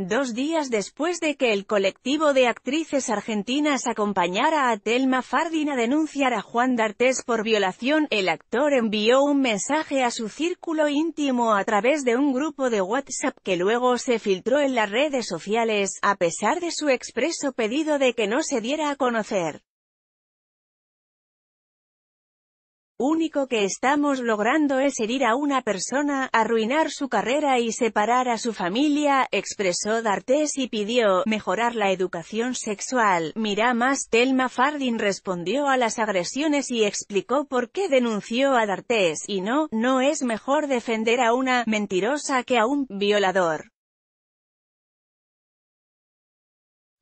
Dos días después de que el colectivo de actrices argentinas acompañara a Telma Fardin a denunciar a Juan D'Artes por violación, el actor envió un mensaje a su círculo íntimo a través de un grupo de WhatsApp que luego se filtró en las redes sociales, a pesar de su expreso pedido de que no se diera a conocer. único que estamos logrando es herir a una persona, arruinar su carrera y separar a su familia, expresó D'Artes y pidió, mejorar la educación sexual. Mira más Telma Fardin respondió a las agresiones y explicó por qué denunció a D'Artes, y no, no es mejor defender a una, mentirosa que a un, violador.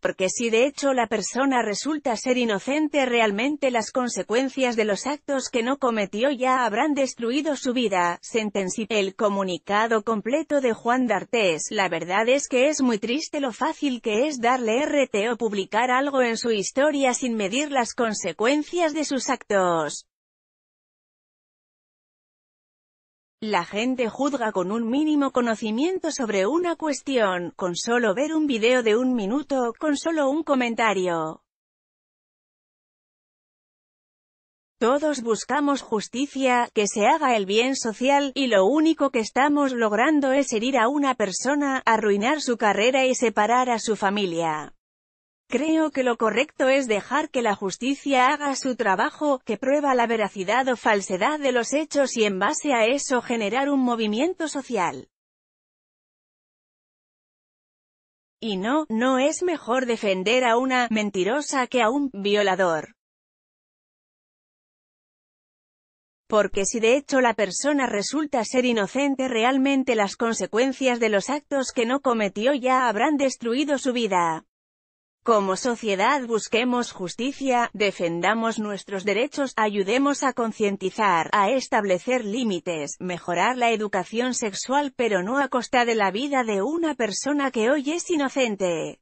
porque si de hecho la persona resulta ser inocente realmente las consecuencias de los actos que no cometió ya habrán destruido su vida, sentenció el comunicado completo de Juan D'Artés. La verdad es que es muy triste lo fácil que es darle RT o publicar algo en su historia sin medir las consecuencias de sus actos. La gente juzga con un mínimo conocimiento sobre una cuestión, con solo ver un video de un minuto, con solo un comentario. Todos buscamos justicia, que se haga el bien social, y lo único que estamos logrando es herir a una persona, arruinar su carrera y separar a su familia. Creo que lo correcto es dejar que la justicia haga su trabajo, que prueba la veracidad o falsedad de los hechos y en base a eso generar un movimiento social. Y no, no es mejor defender a una mentirosa que a un violador. Porque si de hecho la persona resulta ser inocente realmente las consecuencias de los actos que no cometió ya habrán destruido su vida. Como sociedad busquemos justicia, defendamos nuestros derechos, ayudemos a concientizar, a establecer límites, mejorar la educación sexual pero no a costa de la vida de una persona que hoy es inocente.